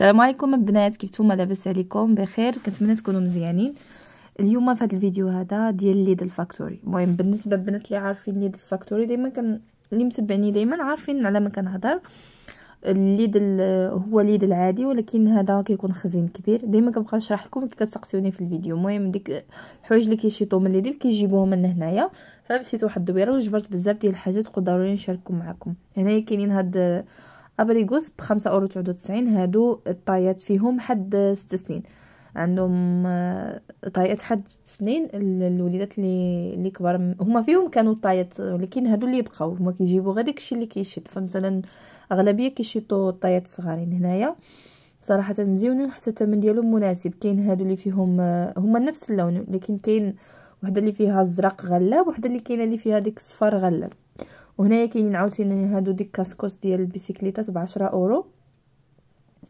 السلام عليكم البنات كيف نتوما لاباس عليكم بخير كنتمنى تكونوا مزيانين اليوم في هذا الفيديو هذا ديال ليدل فاكتوري المهم بالنسبه للبنات اللي عارفين ليدل فاكتوري ديما كان اللي متبعني ديما عارفين على ما كنهضر الليدل هو ليدل عادي ولكن هذا كيكون خزين كبير ديما كنبقى نشرح لكم كي كتسقسيوني في الفيديو المهم ديك الحوايج اللي كيشيطو من ليدل كيجيبوهم من هنايا فمشيت واحد الدويره وجبرت بزاف ديال الحاجات ضروري نشارككم معكم هنايا كاينين هاد ابريغوس بخمسة اورو تسعود وتسعين هادو الطايات فيهم حد ست سنين عندهم آه، طايات حد ست سنين الوليدات اللي اللي كبار هما فيهم كانوا طايات ولكن هادو اللي بقاو هما كيجيبوا غير داكشي اللي كيشد فمثلا اغلبيه كيشيطوا الطايات الصغارين هنايا صراحه مزيونين حتى الثمن ديالهم مناسب كاين هادو اللي فيهم آه، هما نفس اللون لكن كاين وحده اللي فيها الزرق غلاب وحده اللي كاينه اللي فيها ديك الصفر غلاب وهنايا كاينين عاوتاني هادو ديك كاسكوس ديال ب بعشرة اورو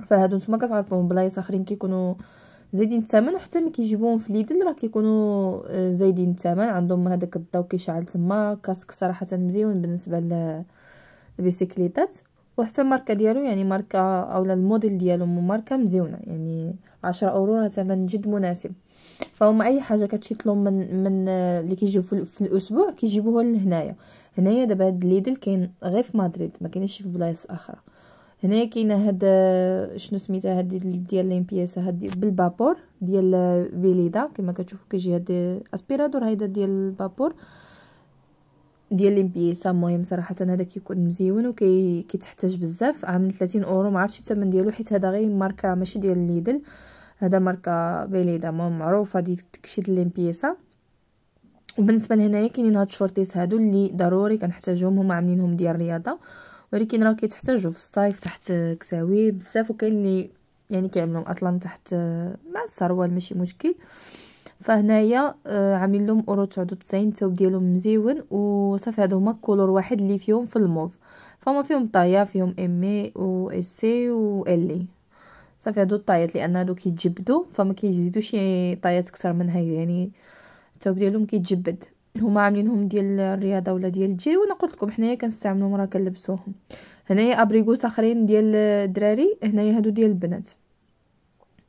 فهادو نتوما كتعرفوهم بلايص اخرين كيكونوا زايدين الثمن وحتى ملي كيجيبوهم في ليدل راه كيكونوا آه، زايدين الثمن عندهم هذاك الضو كيشعل تما كاسك صراحه مزيون بالنسبه للبيسيكليتات وحتى الماركه ديالو يعني ماركه اولا الموديل ديالو ماركه مزيونه يعني 10 اورو راه ثمن جد مناسب فهم اي حاجه كتشيطلو من من آه، اللي كيجيو في, في الاسبوع كيجيبوها لهنايا هنايا دابا هاد ليدل كاين غير في مدريد ما كاينش في بلايص اخرى هنايا كاينه هاد آه، شنو سميتها هاد ديال ليمبياسا هاد بالبابور ديال فيليدا آه، كما كتشوفوا كيجي هاد اسبيرادور هيدا ديال البابور ديال ليمبياسا المهم صراحه هذا كيكون مزيون وكيتحتاج بزاف عامل 30 اورو ما عرفتش الثمن ديالو حيت هذا غير ماركه ماشي ديال ليدل هذا ماركه بليده معروفه ديك داكشي الليمبيسة وبالنسبه لهنايا كاينين هاد الشورتيس هادو اللي ضروري كنحتاجهم هما عاملينهم ديال الرياضه ولكن راه كيتحتاجو في الصيف تحت كساوي بزاف وكاين اللي يعني كيعملهم اصلا تحت مع السروال ماشي مشكل فهنايا آه، عامل لهم اورو 99 الثوب ديالهم مزيون وصافي هادو هما كولور واحد اللي فيهم في الموف فما فيهم طايا فيهم اي و اس سي و الي صافي هادو الطايات لان هادو كيتجبدوا فما كيزيدوش شي طايات اكثر من هاي يعني التوب ديالهم كيتجبد هما عاملينهم ديال الرياضه ولا ديال الجري وانا قلت لكم حنايا كنستعملهم راه كنلبسوهم هنايا ابريغوس اخرين ديال الدراري هنايا هادو ديال البنات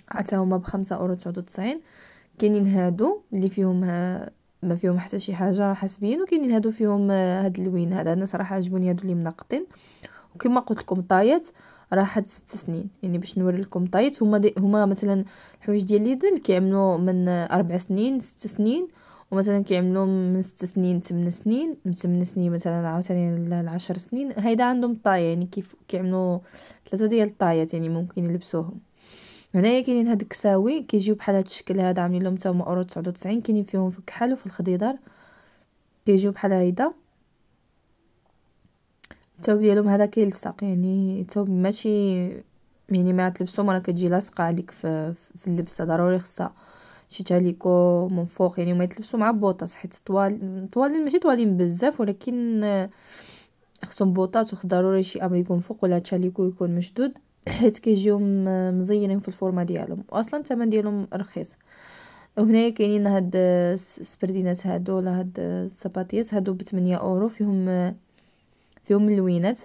حتى هما بخمسة اورو تسعود وتسعين كاينين هادو اللي فيهم ها ما فيهم حتى شي حاجه حاسبين وكاينين هادو فيهم آه، هاد اللوين هذا انا صراحه عجبوني هادو اللي منقطين وكما قلت لكم طايات راحت ست سنين يعني باش نوري لكم طايت هما دي هما مثلا الحوايج ديال ليدل كيعملوا من اربع سنين ست سنين ومثلا كيعملوا من ست سنين تمن سنين من ثمان سنين مثلا عاوتاني لعشر سنين هيدا عندهم طاية يعني كيف كيعملوا ثلاثه ديال الطايات يعني ممكن يلبسوهم هنايا كاينين هاد الكساوي كيجيو بحال هاد الشكل هذا عاملين لهم حتى هما اورو 99 كاينين فيهم في الكحل وفي الخضيدر كيجيو بحال هيدا الثوب ديالهم هذا كيلصق يعني الثوب ماشي يعني ما تلبسو مرة كتجي لاصقه عليك في, في اللبسه ضروري خصها شي تاليكو من فوق يعني ما يتلبسوا مع بوطاس حيت طوال طوالين ماشي طوالين بزاف ولكن خصهم بوطات وخ ضروري شي امر يكون فوق ولا تاليكو يكون مشدود حيت كيجيو مزيرين في الفورمه ديالهم واصلا الثمن ديالهم رخيص وهنايا كاينين هاد السبردينات هادو ولا هاد السباطيات هادو ب 8 اورو فيهم فيهم اللوينات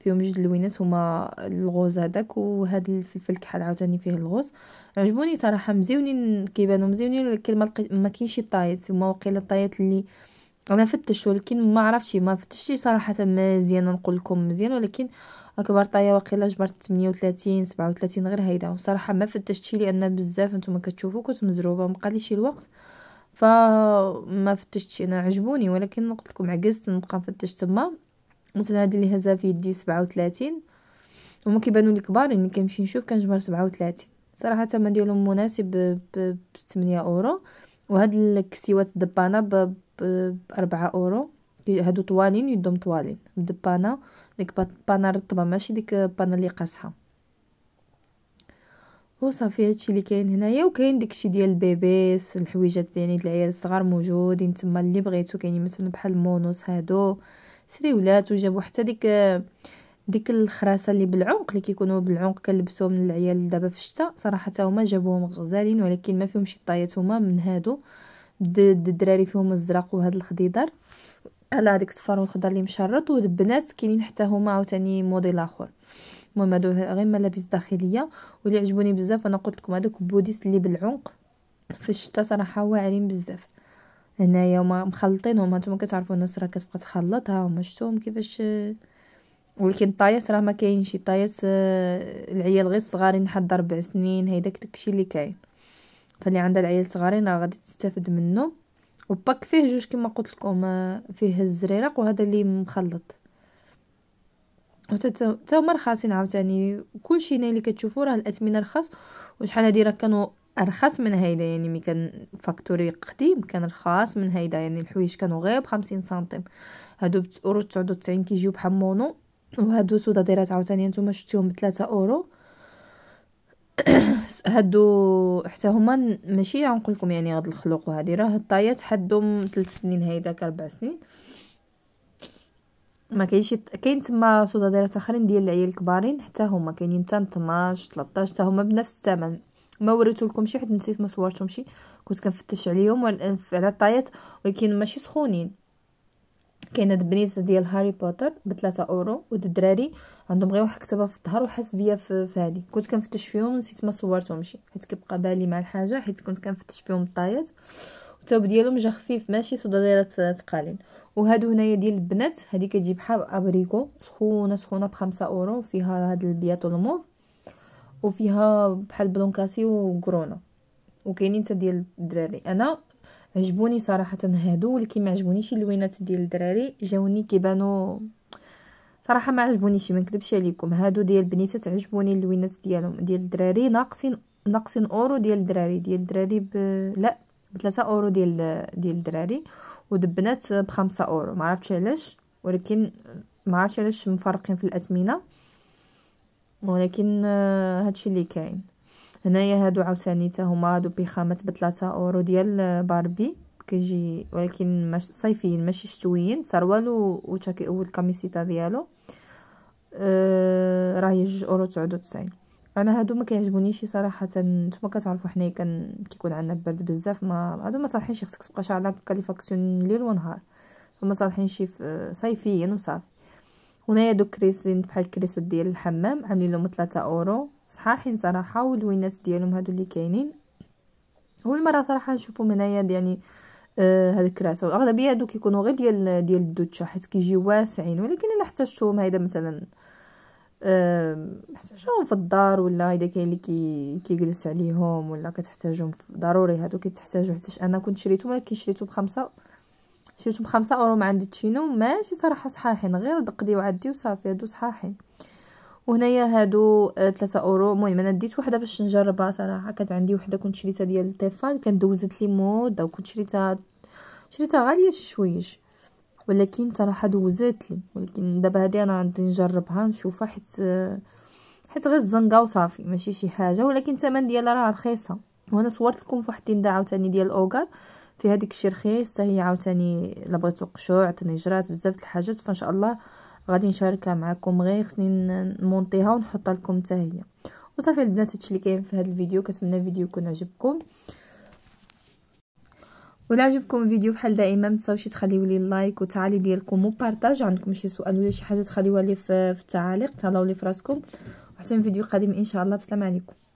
فيهم جوج اللوينات هما الغوز هذاك وهاد الفلفل الكحل عاوتاني فيه الغوز عجبوني صراحه مزيونين كيبانو مزيونين ولكن ما كاينش الطايات هما وقيلا الطايات اللي انا فتش ولكن ما عرفتش ما فتشتي صراحه مزيان نقول لكم مزيان ولكن اكبر طايه واقيلا جبرت 38 37 غير هيدا وصراحه ما فتشتي لان بزاف نتوما كتشوفوا كنت مزروبه مقاليش الوقت فما فتشتش انا عجبوني ولكن قلت لكم عجزت نبقى نفتش تما مثلا هذه اللي هزها في يدي سبعة وثلاثين هما كيبانوا لي كبار يعني كنمشي نشوف كنجبر سبعة وثلاثين صراحه الثمن ديالهم مناسب ب 8 اورو وهاد الكسيوات الدبانه ب 4 اورو هادو طوالين يدهم طوالين الدبانه ديك بانا رطبه ماشي ديك بانا اللي قاصحه وصافي هادشي اللي كاين هنايا وكاين داكشي ديال البيبيس الحويجات يعني العيال الصغار موجودين تما اللي بغيتو كاين يعني مثلا بحال مونوس هادو سريولات وجابوا حتى ديك ديك الخراسه اللي بالعنق اللي كيكونوا بالعنق كنلبسوهم من العيال دابا في الشتاء صراحه هما جابوهم غزالين ولكن ما فيهمش الطايات هما من هادو الدراري فيهم الزرق وهاد الخضيدر على هذيك الصفار والخضر اللي مشرط والبنات كاينين حتى هما عاوتاني موديل اخر المهم هادو غير ملابس داخليه واللي عجبوني بزاف انا قلت لكم هذوك بوديس اللي بالعنق في الشتاء صراحه واعرين بزاف هنايا هما مخلطينهم هانتوما كتعرفوا الناس راه كتبقى تخلط وما شتوهم شفتوهم كيفاش ولكن الطياس راه ما كاينش الطياس آه، العيال غير الصغارين حد ربع سنين هيداك داكشي اللي كاين فاللي عندها العيال صغارين راه غادي تستافد منه وباك فيه جوج كما قلت لكم آه، فيه الزريرق وهذا اللي مخلط حتى هما رخاصين عاوتاني كلشي هنا اللي كتشوفوا راه الاثمنه رخاص وشحال هادي راه كانوا ارخص من هيدا يعني مي كان فاكتوري قديم كان رخاص من هيدا يعني الحوايج كانوا غير بخمسين سنتيم هادو بتسعورو تسعود وتسعين كيجيو بحال مونو وهادو سوداديرات عاوتاني نتوما شفتيهم بثلاثة اورو هادو حتى هما ماشي غنقول لكم يعني هاد الخلوق وهادي راه الطايات حدهم ثلاث سنين هيداك اربع سنين ما كاينش كاين تما سوداديرات اخرين ديال العيال الكبارين حتى هما كاينين حتى 12 13 حتى هما بنفس الثمن ما وريته لكمش حيت نسيت ما صورتهمش كنت كنفتش عليهم على الطايات ولكن ماشي سخونين كاينه البنيته ديال هاري بوتر بثلاثة اورو ود الدراري عندهم غير واحد كتابه في الظهر وحاس بيا في هذه كنت كنفتش فيهم نسيت ما صورتهمش حيت كيبقى بالي مع الحاجه حيت كنت كنفتش فيهم الطايات الثوب ديالهم جا خفيف ماشي صودا دايره تقالين وهادو هنايا ديال البنات هذه كتجي بحال ابريكو سخونه سخونه بخمسة اورو فيها هاد البياتو الموف وفيها بحال بلونكاسي وكورونا وكاينين حتى ديال الدراري انا عجبوني صراحه هادو ولكن ما عجبونيش اللوينات ديال الدراري جاوني كيبانو صراحه ما عجبونيش ما نكذبش عليكم هادو ديال البنيتات عجبوني اللوينات ديالهم ديال الدراري ناقصين ناقصين اورو ديال الدراري ديال الدراري ب... لا بثلاثة اورو ديال ديال الدراري ودبنات بخمسة اورو ما عرفتش علاش ولكن ما عرفتش علاش مفرقين في الاثمنه ولكن آه، هادشي اللي كاين هنايا هادو عاوتاني حتى هما هادو بيخامات 3 اورو ديال آه، باربي كيجي ولكن مش صيفيين ماشي شتويين سروال وتشاكي والكاميسيتا ديالو آه، راه راهي جوج اورو تسعود وتسعين انا هادو ما كيعجبونيش صراحه نتوما كتعرفوا حنايا كان كيكون عندنا برد بزاف ما هادو ما صالحينش خصك تبقى شعلك كاليفاكسيون ليل ونهار فما صالحينش صيفيين وصافي هنايا دوك كريسين بحال كريسات ديال الحمام عاملين لهم 3 اورو صحاحين صراحه والوينات ديالهم هادو اللي كاينين اول مره صراحه نشوفو هنايا يعني آه هاد الكراسه والاغلبيه هادو كيكونوا غير ديال ديال الدوتشه حيت كيجيو واسعين ولكن الا احتاجتهم هيدا مثلا احتاجهم آه، في الدار ولا اذا كاين اللي كي كيجلس عليهم ولا كتحتاجهم ضروري هادو كتحتاجو حيت انا كنت شريتهم ولكن شريتهم بخمسة شريتو بخمسة اورو مع عند تشينو ماشي صراحه صحاحين غير دقدي وعدي وصافي هادو صحاحين وهنايا هادو ثلاثة آه، اورو المهم انا ديت وحده باش نجربها صراحه كانت عندي وحده كنت شريتها ديال تيفان كانت دوزت لي موده وكنت شريتها شريتها غاليه شي شويش ولكن صراحه دوزت لي ولكن دابا هادي انا غادي نجربها نشوفها حيت آه، حيت غير الزنقه وصافي ماشي شي حاجه ولكن الثمن ديالها راه رخيصه وهنا صورت لكم فواحد الدين عاوتاني ديال اوغار في هذيك الشرخيه حتى هي عاوتاني الا بغيتو قشوع عطني جرات بزاف د الحاجات فان شاء الله غادي نشاركها معكم غير خصني نمونطيها ونحطها لكم حتى هي وصافي البنات هادشي اللي كاين في هذا الفيديو كنتمنى الفيديو يكون عجبكم ولا عجبكم الفيديو بحال دائما متنساوش تخليو لي لايك وتعالي ديالكم وبارطاج عندكم شي سؤال ولا شي حاجه تخليوها لي في التعاليق تهلاو لي فراسكم وحسن فيديو قادم ان شاء الله بسلام عليكم